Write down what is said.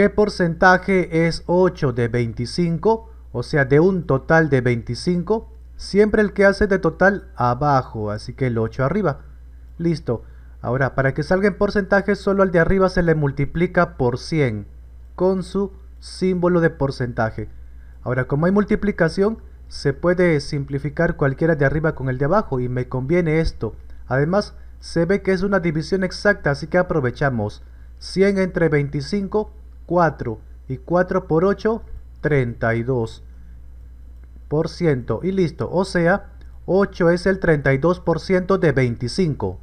¿Qué porcentaje es 8 de 25? O sea, de un total de 25. Siempre el que hace de total abajo, así que el 8 arriba. Listo. Ahora, para que salga en porcentaje, solo al de arriba se le multiplica por 100 con su símbolo de porcentaje. Ahora, como hay multiplicación, se puede simplificar cualquiera de arriba con el de abajo y me conviene esto. Además, se ve que es una división exacta, así que aprovechamos. 100 entre 25 4 y 4 por 8, 32%. Y listo, o sea, 8 es el 32% de 25.